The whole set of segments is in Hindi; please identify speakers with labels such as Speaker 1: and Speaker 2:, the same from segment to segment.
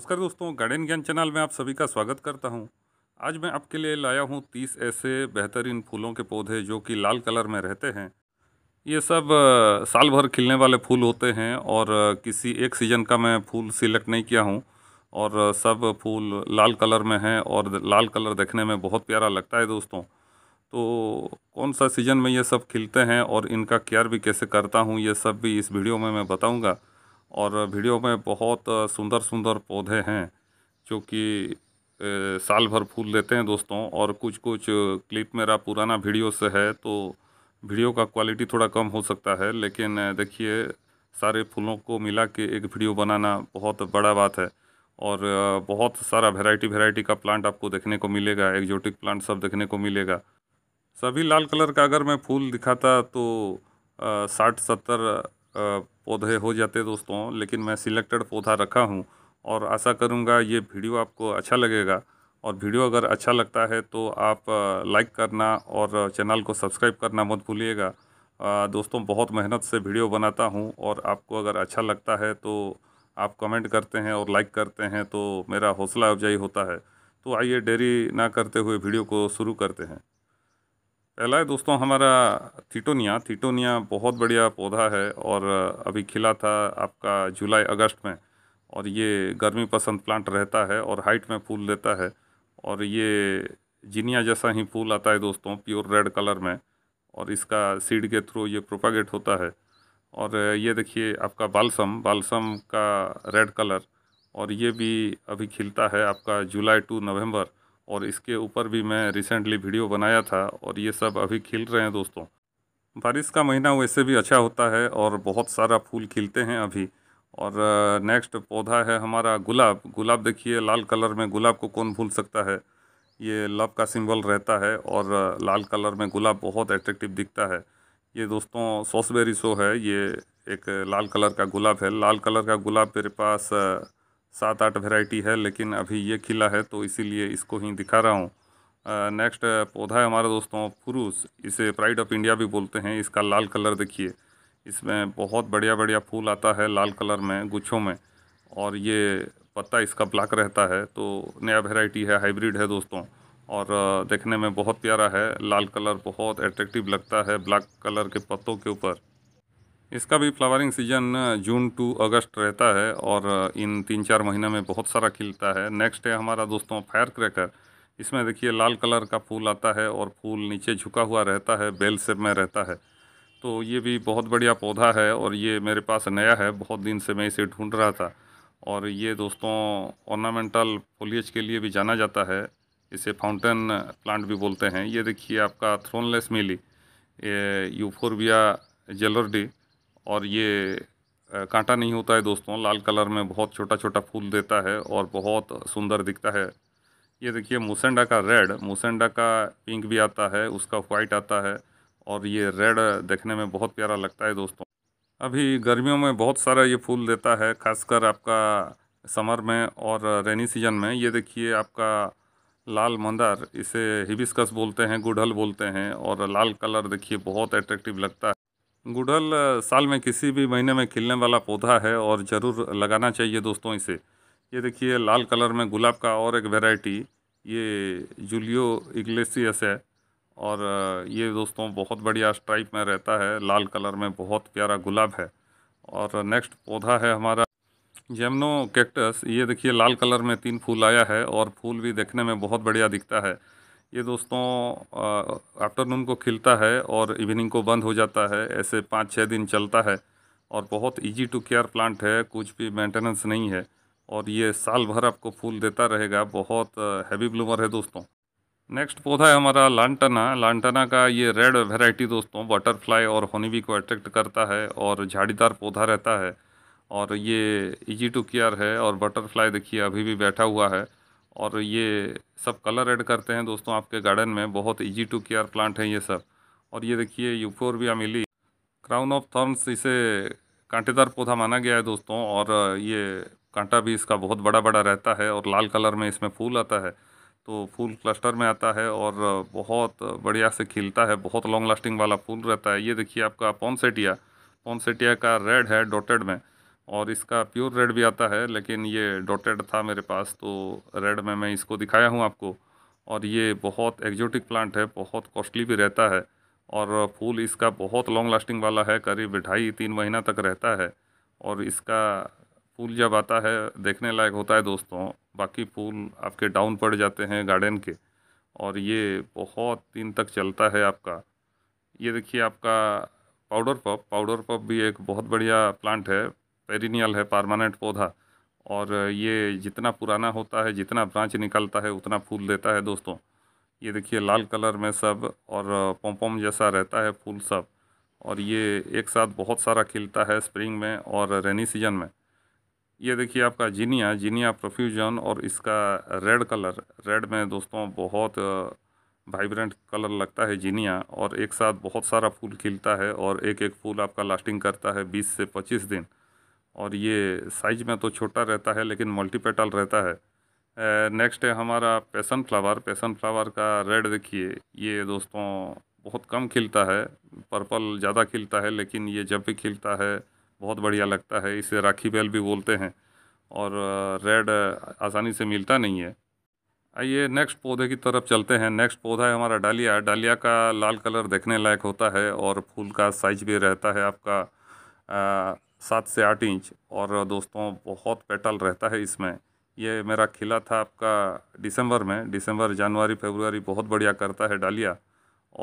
Speaker 1: नमस्कार दोस्तों गार्डन ज्ञान चैनल में आप सभी का स्वागत करता हूं आज मैं आपके लिए लाया हूं तीस ऐसे बेहतरीन फूलों के पौधे जो कि लाल कलर में रहते हैं ये सब साल भर खिलने वाले फूल होते हैं और किसी एक सीज़न का मैं फूल सिलेक्ट नहीं किया हूँ और सब फूल लाल कलर में हैं और लाल कलर देखने में बहुत प्यारा लगता है दोस्तों तो कौन सा सीज़न में ये सब खिलते हैं और इनका केयर भी कैसे करता हूँ ये सब भी इस वीडियो में मैं बताऊँगा और वीडियो में बहुत सुंदर सुंदर पौधे हैं जो कि साल भर फूल देते हैं दोस्तों और कुछ कुछ क्लिप मेरा पुराना वीडियो से है तो वीडियो का क्वालिटी थोड़ा कम हो सकता है लेकिन देखिए सारे फूलों को मिला के एक वीडियो बनाना बहुत बड़ा बात है और बहुत सारा वैरायटी वैरायटी का प्लांट आपको देखने को मिलेगा एग्जोटिक प्लांट सब देखने को मिलेगा सभी लाल कलर का अगर मैं फूल दिखाता तो साठ सत्तर पौधे हो जाते दोस्तों लेकिन मैं सिलेक्टेड पौधा रखा हूँ और आशा करूँगा ये वीडियो आपको अच्छा लगेगा और वीडियो अगर अच्छा लगता है तो आप लाइक करना और चैनल को सब्सक्राइब करना मत भूलिएगा दोस्तों बहुत मेहनत से वीडियो बनाता हूँ और आपको अगर अच्छा लगता है तो आप कमेंट करते हैं और लाइक करते हैं तो मेरा हौसला अफजाई होता है तो आइए देरी ना करते हुए वीडियो को शुरू करते हैं पहला है दोस्तों हमारा थीटोनिया थीटोनिया बहुत बढ़िया पौधा है और अभी खिला था आपका जुलाई अगस्त में और ये गर्मी पसंद प्लांट रहता है और हाइट में फूल देता है और ये जिनिया जैसा ही फूल आता है दोस्तों प्योर रेड कलर में और इसका सीड के थ्रू ये प्रोपागेट होता है और ये देखिए आपका बालसम बालसम का रेड कलर और ये भी अभी खिलता है आपका जुलाई टू नवंबर और इसके ऊपर भी मैं रिसेंटली वीडियो बनाया था और ये सब अभी खिल रहे हैं दोस्तों बारिश का महीना वैसे भी अच्छा होता है और बहुत सारा फूल खिलते हैं अभी और नेक्स्ट पौधा है हमारा गुलाब गुलाब देखिए लाल कलर में गुलाब को कौन भूल सकता है ये लव का सिंबल रहता है और लाल कलर में गुलाब बहुत अट्रेक्टिव दिखता है ये दोस्तों सॉसबेरी सो है ये एक लाल कलर का गुलाब है लाल कलर का गुलाब मेरे पास सात आठ वेराइटी है लेकिन अभी ये खिला है तो इसीलिए इसको ही दिखा रहा हूँ नेक्स्ट पौधा है हमारे दोस्तों फुरूस इसे प्राइड ऑफ इंडिया भी बोलते हैं इसका लाल कलर देखिए इसमें बहुत बढ़िया बढ़िया फूल आता है लाल कलर में गुच्छों में और ये पत्ता इसका ब्लैक रहता है तो नया वेराइटी है हाइब्रिड है दोस्तों और देखने में बहुत प्यारा है लाल कलर बहुत अट्रेक्टिव लगता है ब्लैक कलर के पत्तों के ऊपर इसका भी flowering season June to August रहता है और इन तीन चार महीने में बहुत सारा खिलता है नेक्स्ट है हमारा दोस्तों फायर क्रैकर इसमें देखिए लाल कलर का फूल आता है और फूल नीचे झुका हुआ रहता है बेल सेप में रहता है तो ये भी बहुत बढ़िया पौधा है और ये मेरे पास नया है बहुत दिन से मैं इसे ढूंढ रहा था और ये दोस्तों ऑर्नामेंटल फोलियज के लिए भी जाना जाता है इसे फाउंटेन प्लांट भी बोलते हैं ये देखिए आपका थ्रोनलेस मिली यूफोरबिया जेलोरडी और ये कांटा नहीं होता है दोस्तों लाल कलर में बहुत छोटा छोटा फूल देता है और बहुत सुंदर दिखता है ये देखिए मोसेंडा का रेड मोसेंडा का पिंक भी आता है उसका वाइट आता है और ये रेड देखने में बहुत प्यारा लगता है दोस्तों अभी गर्मियों में बहुत सारा ये फूल देता है खासकर आपका समर में और रेनी सीजन में ये देखिए आपका लाल मंदार इसे हिबिस्कस बोलते हैं गुड़हल बोलते हैं और लाल कलर देखिए बहुत अट्रैक्टिव लगता है गुड़हल साल में किसी भी महीने में खिलने वाला पौधा है और ज़रूर लगाना चाहिए दोस्तों इसे ये देखिए लाल कलर में गुलाब का और एक वेराइटी ये जूलियो इग्लेसियस है और ये दोस्तों बहुत बढ़िया स्ट्राइप में रहता है लाल कलर में बहुत प्यारा गुलाब है और नेक्स्ट पौधा है हमारा जेमनो कैक्टस ये देखिए लाल कलर में तीन फूल आया है और फूल भी देखने में बहुत बढ़िया दिखता है ये दोस्तों आफ्टरनून को खिलता है और इवनिंग को बंद हो जाता है ऐसे पाँच छः दिन चलता है और बहुत इजी टू केयर प्लांट है कुछ भी मेंटेनेंस नहीं है और ये साल भर आपको फूल देता रहेगा बहुत हैवी ब्लूमर है दोस्तों नेक्स्ट पौधा है हमारा लांटना लांटना का ये रेड वेराइटी दोस्तों बटरफ्लाई और होनीवी को अट्रैक्ट करता है और झाड़ीदार पौधा रहता है और ये इजी टू केयर है और बटरफ्लाई देखिए अभी भी बैठा हुआ है और ये सब कलर ऐड करते हैं दोस्तों आपके गार्डन में बहुत इजी टू केयर प्लांट है ये सब और ये देखिए भी मिली क्राउन ऑफ थर्म्स इसे कांटेदार पौधा माना गया है दोस्तों और ये कांटा भी इसका बहुत बड़ा बड़ा रहता है और लाल कलर में इसमें फूल आता है तो फूल क्लस्टर में आता है और बहुत बढ़िया से खिलता है बहुत लॉन्ग लास्टिंग वाला फूल रहता है ये देखिए आपका पॉन्सेटिया पॉन्सेटिया का रेड है डॉटेड में और इसका प्योर रेड भी आता है लेकिन ये डॉटेड था मेरे पास तो रेड में मैं इसको दिखाया हूँ आपको और ये बहुत एग्जोटिक प्लांट है बहुत कॉस्टली भी रहता है और फूल इसका बहुत लॉन्ग लास्टिंग वाला है करीब ढाई तीन महीना तक रहता है और इसका फूल जब आता है देखने लायक होता है दोस्तों बाकी फूल आपके डाउन पड़ जाते हैं गार्डन के और ये बहुत दिन तक चलता है आपका ये देखिए आपका पाउडर पप पाउडर पप भी एक बहुत बढ़िया प्लांट है पेरिनियल है परमानेंट पौधा और ये जितना पुराना होता है जितना ब्रांच निकलता है उतना फूल देता है दोस्तों ये देखिए लाल कलर में सब और पोम जैसा रहता है फूल सब और ये एक साथ बहुत सारा खिलता है स्प्रिंग में और रेनी सीजन में ये देखिए आपका जीनिया जीनिया प्रोफ्यूजन और इसका रेड कलर रेड में दोस्तों बहुत वाइब्रेंट कलर लगता है जीनिया और एक साथ बहुत सारा फूल खिलता है और एक एक फूल आपका लास्टिंग करता है बीस से पच्चीस दिन और ये साइज में तो छोटा रहता है लेकिन मल्टीपेटल रहता है नेक्स्ट है हमारा पैसन फ्लावर पैसन फ्लावर का रेड देखिए ये दोस्तों बहुत कम खिलता है पर्पल ज़्यादा खिलता है लेकिन ये जब भी खिलता है बहुत बढ़िया लगता है इसे राखी बेल भी बोलते हैं और रेड आसानी से मिलता नहीं है आइए नेक्स्ट पौधे की तरफ चलते हैं नेक्स्ट पौधा है हमारा डालिया डालिया का लाल कलर देखने लायक होता है और फूल का साइज भी रहता है आपका आ, सात से आठ इंच और दोस्तों बहुत पेटल रहता है इसमें ये मेरा खिला था आपका दिसंबर में दिसंबर जनवरी फरवरी बहुत बढ़िया करता है डालिया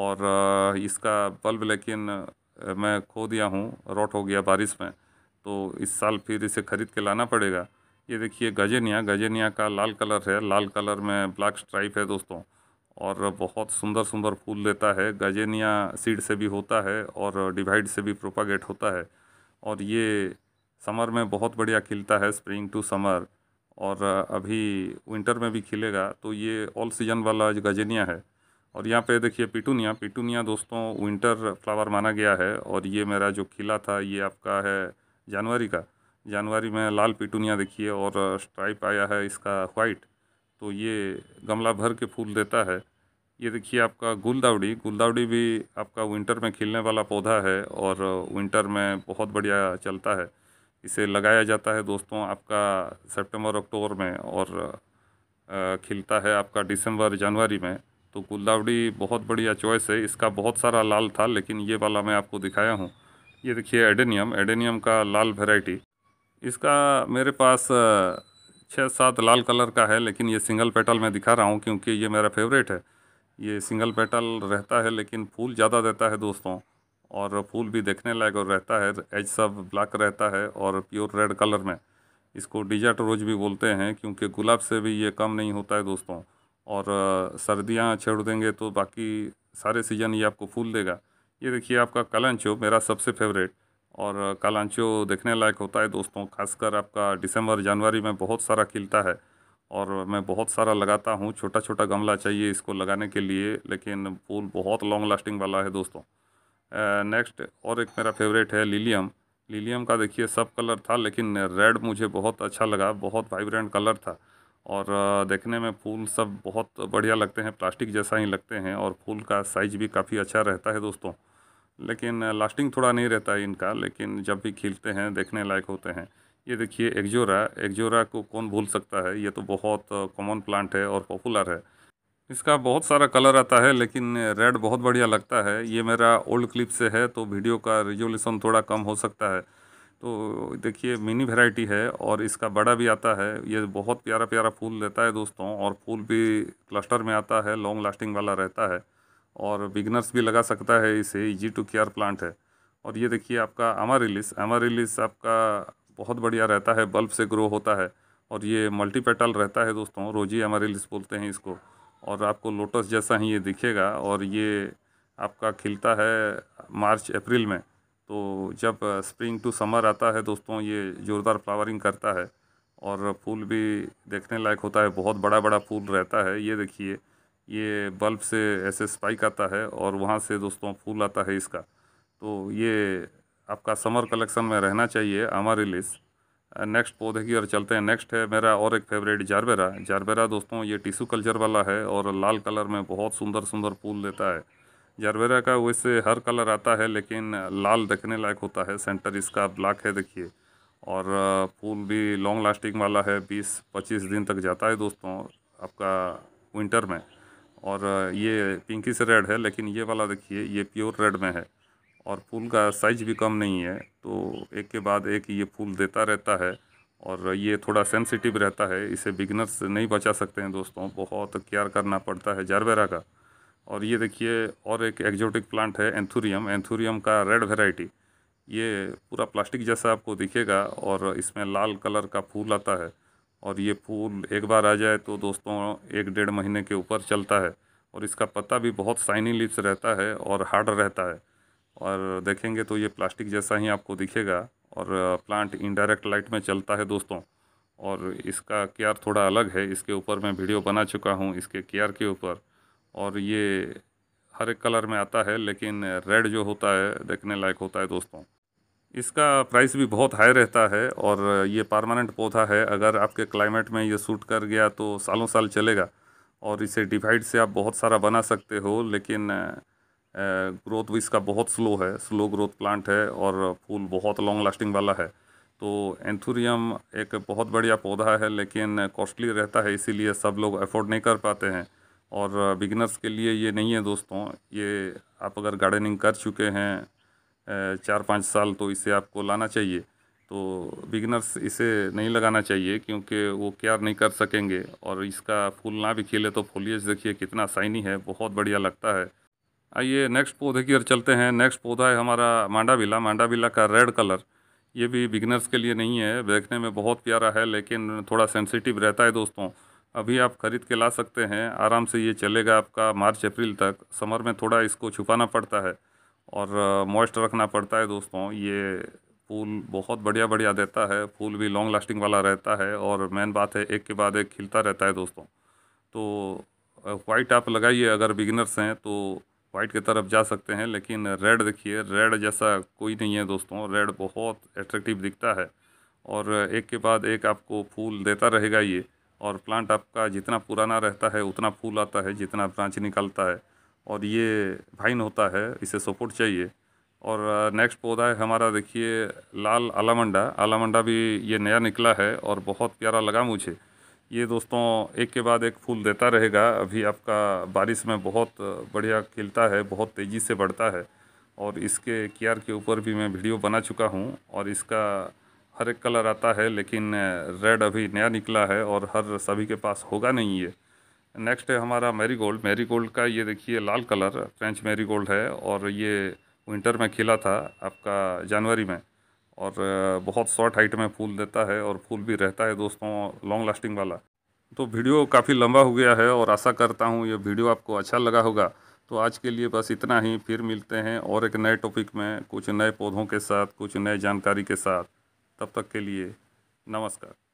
Speaker 1: और इसका बल्ब लेकिन मैं खो दिया हूँ रोट हो गया बारिश में तो इस साल फिर इसे ख़रीद के लाना पड़ेगा ये देखिए गजेनिया गजेनिया का लाल कलर है लाल कलर में ब्लैक स्ट्राइप है दोस्तों और बहुत सुंदर सुंदर फूल देता है गजेनिया सीड से भी होता है और डिवाइड से भी प्रोपागेट होता है और ये समर में बहुत बढ़िया खिलता है स्प्रिंग टू समर और अभी विंटर में भी खिलेगा तो ये ऑल सीजन वाला गजनिया है और यहाँ पे देखिए पिटूनिया पिटूनिया दोस्तों विंटर फ्लावर माना गया है और ये मेरा जो खिला था ये आपका है जनवरी का जनवरी में लाल पिटूनिया देखिए और स्ट्राइप आया है इसका वाइट तो ये गमला भर के फूल देता है ये देखिए आपका गुलदावड़ी गुलदावड़ी भी आपका विंटर में खिलने वाला पौधा है और विंटर में बहुत बढ़िया चलता है इसे लगाया जाता है दोस्तों आपका सितंबर अक्टूबर में और खिलता है आपका दिसंबर जनवरी में तो गुलदावड़ी बहुत बढ़िया चॉइस है इसका बहुत सारा लाल था लेकिन ये वाला मैं आपको दिखाया हूँ ये देखिए एडेनियम एडेनियम का लाल वेराइटी इसका मेरे पास छः सात लाल कलर का है लेकिन ये सिंगल पेटल में दिखा रहा हूँ क्योंकि ये मेरा फेवरेट है ये सिंगल पेटल रहता है लेकिन फूल ज़्यादा देता है दोस्तों और फूल भी देखने लायक और रहता है एज सब ब्लैक रहता है और प्योर रेड कलर में इसको डिजर्ट रोज भी बोलते हैं क्योंकि गुलाब से भी ये कम नहीं होता है दोस्तों और सर्दियाँ छेड़ देंगे तो बाकी सारे सीजन ये आपको फूल देगा ये देखिए आपका कलांचो मेरा सबसे फेवरेट और कलांचो देखने लायक होता है दोस्तों खासकर आपका दिसंबर जनवरी में बहुत सारा खिलता है और मैं बहुत सारा लगाता हूँ छोटा छोटा गमला चाहिए इसको लगाने के लिए लेकिन फूल बहुत लॉन्ग लास्टिंग वाला है दोस्तों नेक्स्ट और एक मेरा फेवरेट है लिलियम लिलियम का देखिए सब कलर था लेकिन रेड मुझे बहुत अच्छा लगा बहुत वाइब्रेंट कलर था और देखने में फूल सब बहुत बढ़िया लगते हैं प्लास्टिक जैसा ही लगते हैं और फूल का साइज़ भी काफ़ी अच्छा रहता है दोस्तों लेकिन लास्टिंग थोड़ा नहीं रहता है इनका लेकिन जब भी खिलते हैं देखने लायक होते हैं ये देखिए एक्जोरा एक्जोरा को कौन भूल सकता है ये तो बहुत कॉमन प्लांट है और पॉपुलर है इसका बहुत सारा कलर आता है लेकिन रेड बहुत बढ़िया लगता है ये मेरा ओल्ड क्लिप से है तो वीडियो का रिजोल्यूशन थोड़ा कम हो सकता है तो देखिए मिनी वेराइटी है और इसका बड़ा भी आता है ये बहुत प्यारा प्यारा फूल देता है दोस्तों और फूल भी क्लस्टर में आता है लॉन्ग लास्टिंग वाला रहता है और बिगनर्स भी लगा सकता है इसे इजी टू केयर प्लांट है और ये देखिए आपका आमारिलिस आमारिलिस आपका बहुत बढ़िया रहता है बल्ब से ग्रो होता है और ये मल्टी पेटल रहता है दोस्तों रोजी लिस्ट बोलते हैं इसको और आपको लोटस जैसा ही ये दिखेगा और ये आपका खिलता है मार्च अप्रैल में तो जब स्प्रिंग टू समर आता है दोस्तों ये ज़ोरदार फ्लावरिंग करता है और फूल भी देखने लायक होता है बहुत बड़ा बड़ा फूल रहता है ये देखिए ये बल्ब से ऐसे स्पाइक आता है और वहाँ से दोस्तों फूल आता है इसका तो ये आपका समर कलेक्शन में रहना चाहिए आमारिलिस नेक्स्ट पौधे की ओर चलते हैं नेक्स्ट है मेरा और एक फेवरेट जारबेरा जारबेरा दोस्तों ये टिशू कल्चर वाला है और लाल कलर में बहुत सुंदर सुंदर फूल देता है जारबेरा का वैसे हर कलर आता है लेकिन लाल देखने लायक होता है सेंटर इसका ब्लैक है देखिए और फूल भी लॉन्ग लास्टिंग वाला है बीस पच्चीस दिन तक जाता है दोस्तों आपका विंटर में और ये पिंकी से रेड है लेकिन ये वाला देखिए ये प्योर रेड में है और फूल का साइज भी कम नहीं है तो एक के बाद एक ये फूल देता रहता है और ये थोड़ा सेंसिटिव रहता है इसे बिगनर्स नहीं बचा सकते हैं दोस्तों बहुत केयर करना पड़ता है जारबेरा का और ये देखिए और एक एक्जोटिक प्लांट है एंथुरियम एंथूरियम का रेड वेराइटी ये पूरा प्लास्टिक जैसा आपको दिखेगा और इसमें लाल कलर का फूल आता है और ये फूल एक बार आ जाए तो दोस्तों एक डेढ़ महीने के ऊपर चलता है और इसका पत्ता भी बहुत साइनी लिप्स रहता है और हार्ड रहता है और देखेंगे तो ये प्लास्टिक जैसा ही आपको दिखेगा और प्लांट इनडायरेक्ट लाइट में चलता है दोस्तों और इसका केयर थोड़ा अलग है इसके ऊपर मैं वीडियो बना चुका हूँ इसके केयर के ऊपर और ये हर एक कलर में आता है लेकिन रेड जो होता है देखने लायक होता है दोस्तों इसका प्राइस भी बहुत हाई रहता है और ये परमानेंट पौधा है अगर आपके क्लाइमेट में ये सूट कर गया तो सालों साल चलेगा और इसे डिवाइड से आप बहुत सारा बना सकते हो लेकिन ग्रोथ भी इसका बहुत स्लो है स्लो ग्रोथ प्लांट है और फूल बहुत लॉन्ग लास्टिंग वाला है तो एंथुरियम एक बहुत बढ़िया पौधा है लेकिन कॉस्टली रहता है इसीलिए सब लोग अफोर्ड नहीं कर पाते हैं और बिगनर्स के लिए ये नहीं है दोस्तों ये आप अगर गार्डनिंग कर चुके हैं चार पाँच साल तो इसे आपको लाना चाहिए तो बिगनर्स इसे नहीं लगाना चाहिए क्योंकि वो केयर नहीं कर सकेंगे और इसका फूल ना भी खिले तो फोलियज देखिए कितना साइनी है बहुत बढ़िया लगता है आइए नेक्स्ट पौधे की ओर चलते हैं नेक्स्ट पौधा है हमारा मांडा बिला का रेड कलर ये भी बिगनर्स के लिए नहीं है देखने में बहुत प्यारा है लेकिन थोड़ा सेंसिटिव रहता है दोस्तों अभी आप ख़रीद के ला सकते हैं आराम से ये चलेगा आपका मार्च अप्रैल तक समर में थोड़ा इसको छुपाना पड़ता है और मॉइस्ट रखना पड़ता है दोस्तों ये फूल बहुत बढ़िया बढ़िया देता है फूल भी लॉन्ग लास्टिंग वाला रहता है और मेन बात है एक के बाद एक खिलता रहता है दोस्तों तो वाइट आप लगाइए अगर बिगनर्स हैं तो वाइट की तरफ जा सकते हैं लेकिन रेड देखिए रेड जैसा कोई नहीं है दोस्तों रेड बहुत एट्रेक्टिव दिखता है और एक के बाद एक आपको फूल देता रहेगा ये और प्लांट आपका जितना पुराना रहता है उतना फूल आता है जितना ब्रांच निकलता है और ये भाइन होता है इसे सपोर्ट चाहिए और नेक्स्ट पौधा है हमारा देखिए लाल आलामंडा आलामंडा भी ये नया निकला है और बहुत प्यारा लगा मुझे ये दोस्तों एक के बाद एक फूल देता रहेगा अभी आपका बारिश में बहुत बढ़िया खिलता है बहुत तेज़ी से बढ़ता है और इसके कियार के ऊपर भी मैं वीडियो बना चुका हूँ और इसका हर एक कलर आता है लेकिन रेड अभी नया निकला है और हर सभी के पास होगा नहीं ये नेक्स्ट है हमारा मेरी गोल्ड मेरी गोल्ड का ये देखिए लाल कलर फ्रेंच मेरी गोल्ड है और ये विंटर में खिला था आपका जनवरी में और बहुत शॉर्ट हाइट में फूल देता है और फूल भी रहता है दोस्तों लॉन्ग लास्टिंग वाला तो वीडियो काफ़ी लंबा हो गया है और आशा करता हूँ ये वीडियो आपको अच्छा लगा होगा तो आज के लिए बस इतना ही फिर मिलते हैं और एक नए टॉपिक में कुछ नए पौधों के साथ कुछ नए जानकारी के साथ तब तक के लिए नमस्कार